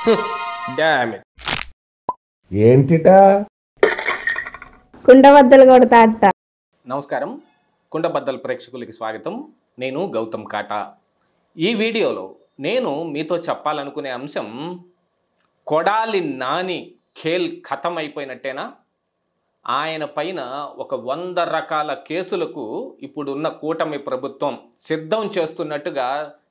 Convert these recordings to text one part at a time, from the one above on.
ఏంటిటా కుండబద్దలు కొడతా అట్ట నమస్కారం కుండబద్దల ప్రేక్షకులకి స్వాగతం నేను గౌతమ్ కాటా ఈ వీడియోలో నేను మీతో చెప్పాలనుకునే అంశం కొడాలి నాని ఖేల్ ఖతం అయిపోయినట్టేనా ఆయన పైన ఒక వంద రకాల కేసులకు ఇప్పుడున్న కూటమి ప్రభుత్వం సిద్ధం చేస్తున్నట్టుగా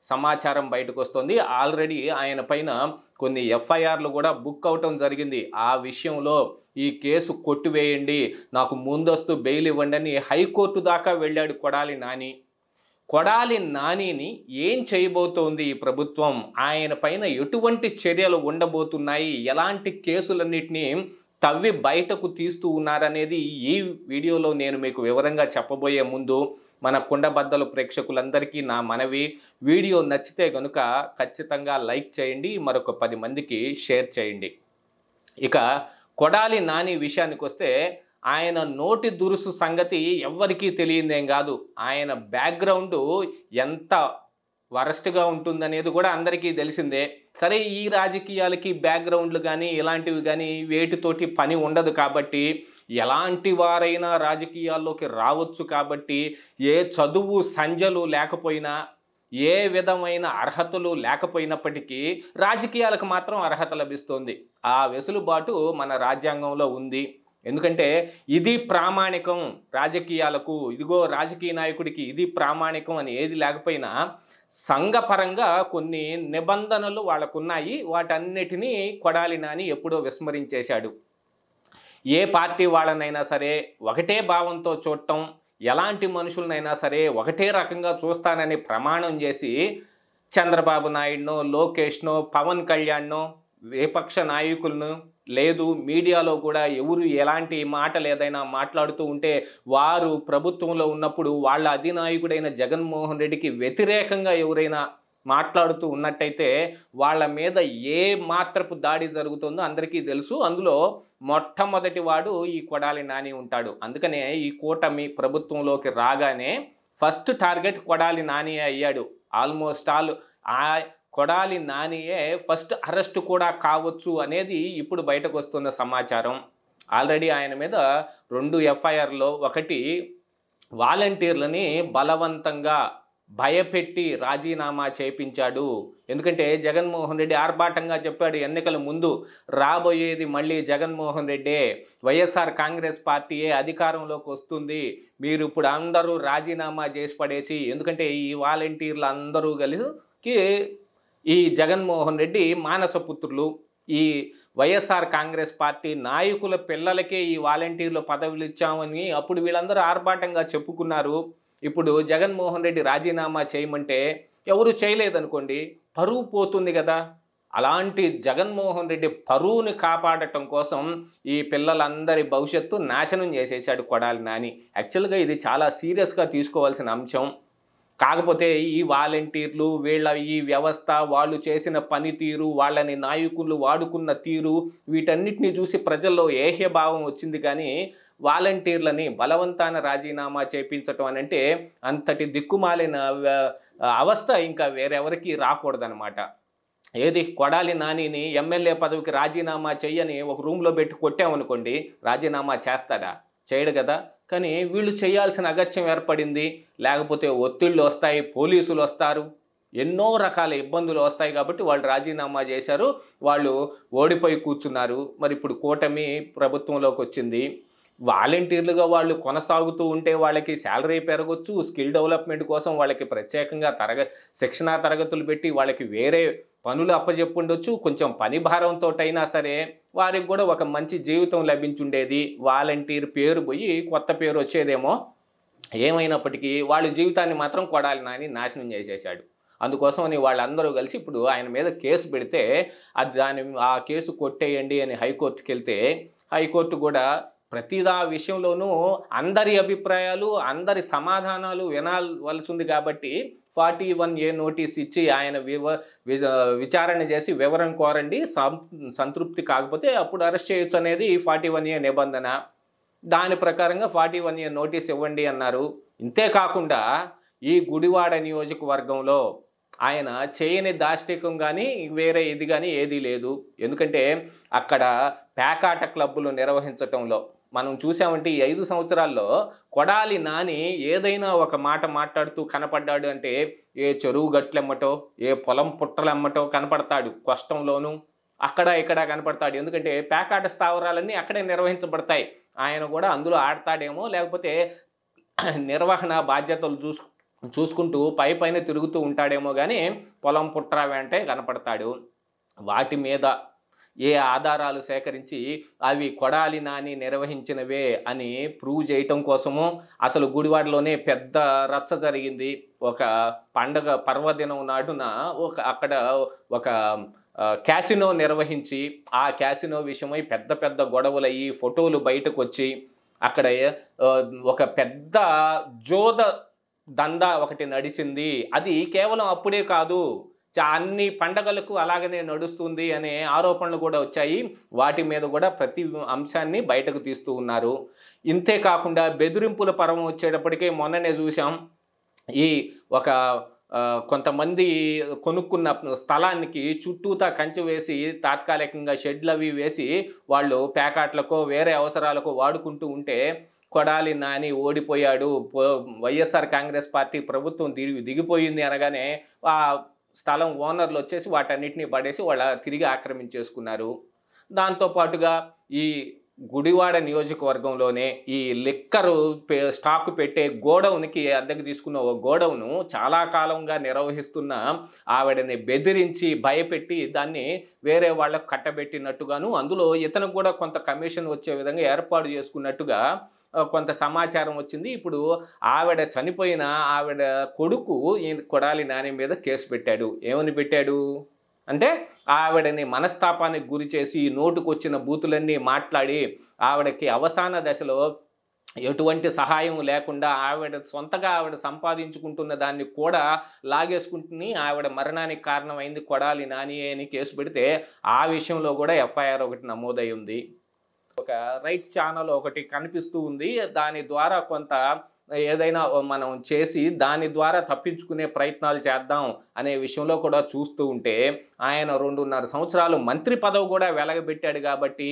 సమాచారం బయటకు వస్తుంది ఆల్రెడీ ఆయన పైన కొన్ని ఎఫ్ఐఆర్లు కూడా బుక్ అవటం జరిగింది ఆ విషయంలో ఈ కేసు కొట్టివేయండి నాకు ముందస్తు బెయిల్ ఇవ్వండి అని హైకోర్టు దాకా వెళ్ళాడు కొడాలి నాని కొడాలి నానిని ఏం చేయబోతోంది ఈ ప్రభుత్వం ఆయన పైన ఎటువంటి చర్యలు ఉండబోతున్నాయి ఎలాంటి కేసులన్నింటినీ తవ్వి బయటకు తీస్తూ ఉన్నారనేది ఈ వీడియోలో నేను మీకు వివరంగా చెప్పబోయే ముందు మన కుండబద్దలు ప్రేక్షకులందరికీ నా మనవి వీడియో నచ్చితే కనుక ఖచ్చితంగా లైక్ చేయండి మరొక పది మందికి షేర్ చేయండి ఇక కొడాలి నాని విషయానికి వస్తే ఆయన నోటి దురుసు సంగతి ఎవ్వరికీ తెలియదేం కాదు ఆయన బ్యాక్గ్రౌండ్ ఎంత వరస్ట్గా ఉంటుందనేది కూడా అందరికీ తెలిసిందే సరే ఈ రాజకీయాలకి బ్యాక్గ్రౌండ్లు కానీ ఇలాంటివి కానీ వేటితోటి పని ఉండదు కాబట్టి ఎలాంటి వారైనా రాజకీయాల్లోకి రావచ్చు కాబట్టి ఏ చదువు సంజలు లేకపోయినా ఏ విధమైన అర్హతలు లేకపోయినప్పటికీ రాజకీయాలకు మాత్రం అర్హత లభిస్తుంది ఆ వెసులుబాటు మన రాజ్యాంగంలో ఉంది ఎందుకంటే ఇది ప్రామాణికం రాజకీయాలకు ఇదిగో రాజకీయ నాయకుడికి ఇది ప్రామాణికం అని ఏది లేకపోయినా సంఘపరంగా కొన్ని నిబంధనలు వాళ్ళకున్నాయి వాటన్నిటినీ కొడాలి నాని ఎప్పుడో విస్మరించేశాడు ఏ పార్టీ వాళ్ళనైనా సరే ఒకటే భావంతో చూడటం ఎలాంటి మనుషులనైనా సరే ఒకటే రకంగా చూస్తానని ప్రమాణం చేసి చంద్రబాబు నాయుడునో లోకేష్నో పవన్ కళ్యాణ్నో విపక్ష నాయకులను లేదు మీడియాలో కూడా ఎవరు ఎలాంటి మాటలు ఏదైనా మాట్లాడుతూ ఉంటే వారు ప్రభుత్వంలో ఉన్నప్పుడు వాళ్ళ అధినాయకుడైన జగన్మోహన్ రెడ్డికి వ్యతిరేకంగా ఎవరైనా మాట్లాడుతూ ఉన్నట్టయితే వాళ్ళ మీద ఏ మాత్రపు దాడి జరుగుతుందో అందరికీ తెలుసు అందులో మొట్టమొదటి వాడు ఈ కొడాలి నాని ఉంటాడు అందుకనే ఈ కూటమి ప్రభుత్వంలోకి రాగానే ఫస్ట్ టార్గెట్ కొడాలి నాని అయ్యాడు ఆల్మోస్ట్ ఆల్ కొడాలి నానియే ఫస్ట్ అరెస్ట్ కూడా కావచ్చు అనేది ఇప్పుడు బయటకు వస్తున్న సమాచారం ఆల్రెడీ ఆయన మీద రెండు ఎఫ్ఐఆర్లో ఒకటి వాలంటీర్లని బలవంతంగా భయపెట్టి రాజీనామా చేయించాడు ఎందుకంటే జగన్మోహన్ రెడ్డి ఆర్భాటంగా చెప్పాడు ఎన్నికల ముందు రాబోయేది మళ్ళీ జగన్మోహన్ రెడ్డే వైఎస్ఆర్ కాంగ్రెస్ పార్టీయే అధికారంలోకి వస్తుంది మీరు ఇప్పుడు అందరూ రాజీనామా చేసి పడేసి ఎందుకంటే ఈ వాలంటీర్లు అందరూ కలిసి ఈ జగన్మోహన్ రెడ్డి మానసపుత్రులు ఈ వైఎస్ఆర్ కాంగ్రెస్ పార్టీ నాయకుల పిల్లలకే ఈ వాలంటీర్ల పదవులు ఇచ్చామని అప్పుడు వీళ్ళందరూ ఆర్భాటంగా చెప్పుకున్నారు ఇప్పుడు జగన్మోహన్ రెడ్డి రాజీనామా చేయమంటే ఎవరు చేయలేదనుకోండి పరువు పోతుంది కదా అలాంటి జగన్మోహన్ రెడ్డి పరువుని కాపాడటం కోసం ఈ పిల్లలందరి భవిష్యత్తు నాశనం చేసేసాడు కొడాలి నాని యాక్చువల్గా ఇది చాలా సీరియస్గా తీసుకోవాల్సిన అంశం కాకపోతే ఈ వాలంటీర్లు వీళ్ళ ఈ వ్యవస్థ వాళ్ళు చేసిన పనితీరు వాళ్ళని నాయకులు వాడుకున్న తీరు వీటన్నిటిని చూసి ప్రజల్లో ఏహ్యభావం వచ్చింది కానీ వాలంటీర్లని బలవంతాన రాజీనామా చేపించటం అని అంటే అంతటి దిక్కుమాలిన అవస్థ ఇంకా వేరెవరికి రాకూడదనమాట ఏది కొడాలి నానిని ఎమ్మెల్యే పదవికి రాజీనామా చేయని ఒక రూమ్లో పెట్టి కొట్టామనుకోండి రాజీనామా చేస్తాడా చేయడు కదా కానీ వీళ్ళు చేయాల్సిన అగత్యం ఏర్పడింది లేకపోతే ఒత్తిళ్ళు వస్తాయి పోలీసులు వస్తారు ఎన్నో రకాల ఇబ్బందులు వస్తాయి కాబట్టి వాళ్ళు రాజీనామా చేశారు వాళ్ళు ఓడిపోయి కూర్చున్నారు మరి ఇప్పుడు కూటమి ప్రభుత్వంలోకి వచ్చింది వాలంటీర్లుగా వాళ్ళు కొనసాగుతూ ఉంటే వాళ్ళకి శాలరీ పెరగచ్చు స్కిల్ డెవలప్మెంట్ కోసం వాళ్ళకి ప్రత్యేకంగా తరగ శిక్షణా తరగతులు పెట్టి వాళ్ళకి వేరే పనులు ఉండొచ్చు కొంచెం పని భారంతో అయినా సరే వారికి కూడా ఒక మంచి జీవితం లభించుండేది వాలంటీర్ పేరు పోయి కొత్త పేరు వచ్చేదేమో ఏమైనప్పటికీ వాళ్ళ జీవితాన్ని మాత్రం కొడాలి నాని నాశనం చేసేశాడు అందుకోసమని వాళ్ళందరూ కలిసి ఇప్పుడు ఆయన మీద కేసు పెడితే అది దాని ఆ కేసు కొట్టేయండి అని హైకోర్టుకి వెళ్తే హైకోర్టు కూడా ప్రతిదా విషయంలోనూ అందరి అభిప్రాయాలు అందరి సమాధానాలు వినాల్వలసి ఉంది కాబట్టి ఫార్టీ వన్ ఏ నోటీస్ ఇచ్చి ఆయన వివ విచారణ చేసి వివరం కోరండి సంతృప్తి కాకపోతే అప్పుడు అరెస్ట్ చేయొచ్చు అనేది ఫార్టీ వన్ ఏ నిబంధన దాని ప్రకారంగా ఫార్టీ వన్ ఏ నోటీస్ ఇవ్వండి అన్నారు ఇంతే కాకుండా ఈ గుడివాడ నియోజకవర్గంలో ఆయన చేయని దాష్టికం కానీ వేరే ఇది కానీ ఏదీ లేదు ఎందుకంటే అక్కడ పేకాట క్లబ్బులు నిర్వహించటంలో మనం చూసామంటే ఈ ఐదు సంవత్సరాల్లో కొడాలి నాని ఏదైనా ఒక మాట మాట్లాడుతూ కనపడ్డాడు అంటే ఏ చెరువు గట్లెమ్మటో ఏ పొలం పుట్టలెమ్మటో కనపడతాడు కష్టంలోనూ అక్కడ ఇక్కడ కనపడతాడు ఎందుకంటే పేకాట స్థావరాలన్నీ అక్కడే నిర్వహించబడతాయి ఆయన కూడా అందులో ఆడతాడేమో లేకపోతే నిర్వహణ బాధ్యతలు చూసు చూసుకుంటూ పై పైన తిరుగుతూ ఉంటాడేమో కానీ పొలం పుట్టరా వెంటే కనపడతాడు వాటి మీద ఏ ఆధారాలు సేకరించి అవి కొడాలి నాని నిర్వహించినవే అని ప్రూవ్ చేయటం కోసము అసలు గుడివాడలోనే పెద్ద రచ్చ జరిగింది ఒక పండగ పర్వదినం నాడున ఒక అక్కడ ఒక క్యాసినో నిర్వహించి ఆ క్యాసినో విషయమై పెద్ద పెద్ద గొడవలయ్యి ఫోటోలు బయటకు వచ్చి అక్కడ ఒక పెద్ద జోద దందా ఒకటి నడిచింది అది కేవలం అప్పుడే కాదు అన్ని పండగలకు అలాగనే నడుస్తుంది అనే ఆరోపణలు కూడా వచ్చాయి వాటి మీద కూడా ప్రతి అంశాన్ని బయటకు తీస్తూ ఉన్నారు ఇంతే కాకుండా బెదిరింపుల పరం వచ్చేటప్పటికే మొన్ననే చూసాం ఈ ఒక కొంతమంది కొనుక్కున్న స్థలానికి చుట్టూతా కంచె వేసి తాత్కాలికంగా షెడ్లు అవి వేసి వాళ్ళు ప్యాకాట్లకో వేరే అవసరాలకో వాడుకుంటూ ఉంటే కొడాలి నాని ఓడిపోయాడు వైఎస్ఆర్ కాంగ్రెస్ పార్టీ ప్రభుత్వం దిగి దిగిపోయింది అనగానే స్థలం ఓనర్లు వచ్చేసి వాటన్నిటిని పడేసి వాళ్ళ తిరిగి ఆక్రమించేసుకున్నారు దాంతోపాటుగా ఈ గుడివాడ నియోజకవర్గంలోనే ఈ లిక్కరు స్టాక్ పెట్టే గోడౌన్కి అద్దెకు తీసుకున్న ఓ గోడౌను చాలా కాలంగా నిర్వహిస్తున్న ఆవిడని బెదిరించి భయపెట్టి దాన్ని వేరే వాళ్ళకు కట్టబెట్టినట్టుగాను అందులో ఇతను కూడా కొంత కమిషన్ వచ్చే విధంగా ఏర్పాటు చేసుకున్నట్టుగా కొంత సమాచారం వచ్చింది ఇప్పుడు ఆవిడ చనిపోయిన ఆవిడ కొడుకు కొడాలి నాని మీద కేసు పెట్టాడు ఏమని పెట్టాడు అంటే ఆవిడని మనస్తాపానికి గురి చేసి నోటుకొచ్చిన బూతులన్నీ మాట్లాడి ఆవిడకి అవసాన దశలో ఎటువంటి సహాయం లేకుండా ఆవిడ సొంతగా ఆవిడ సంపాదించుకుంటున్న దాన్ని కూడా లాగేసుకుంటుని ఆవిడ మరణానికి కారణమైంది కొడాలి నాని అని కేసు పెడితే ఆ విషయంలో కూడా ఎఫ్ఐఆర్ ఒకటి నమోదై ఉంది ఒక రైట్ ఛానల్ ఒకటి కనిపిస్తూ ఉంది దాని ద్వారా కొంత ఏదైనా మనం చేసి దాని ద్వారా తప్పించుకునే ప్రయత్నాలు చేద్దాం అనే విషయంలో కూడా చూస్తూ ఉంటే ఆయన రెండున్నర సంవత్సరాలు మంత్రి పదవి కూడా వెలగబెట్టాడు కాబట్టి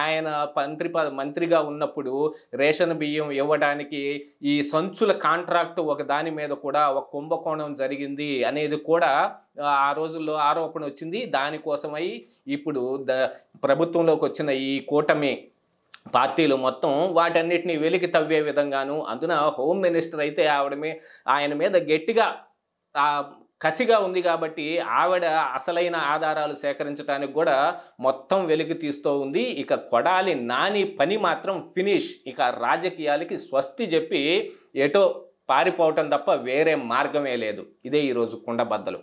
ఆయన మంత్రి పద మంత్రిగా ఉన్నప్పుడు రేషన్ బియ్యం ఇవ్వడానికి ఈ సంచుల కాంట్రాక్ట్ ఒక దాని మీద కూడా ఒక కుంభకోణం జరిగింది అనేది కూడా ఆ రోజుల్లో ఆరోపణ వచ్చింది దానికోసమై ఇప్పుడు ద ప్రభుత్వంలోకి వచ్చిన ఈ కూటమి పార్టీలు మొత్తం వాటన్నిటిని వెలికి తవ్వే విధంగాను అందున హోమ్ మినిస్టర్ అయితే ఆవిడ మీ ఆయన మీద గట్టిగా కసిగా ఉంది కాబట్టి ఆవిడ అసలైన ఆధారాలు సేకరించడానికి కూడా మొత్తం వెలుగు తీస్తూ ఉంది ఇక కొడాలి నాని పని మాత్రం ఫినిష్ ఇక రాజకీయాలకి స్వస్తి చెప్పి ఎటో పారిపోవటం తప్ప వేరే మార్గమే లేదు ఇదే ఈరోజు కుండబద్దలు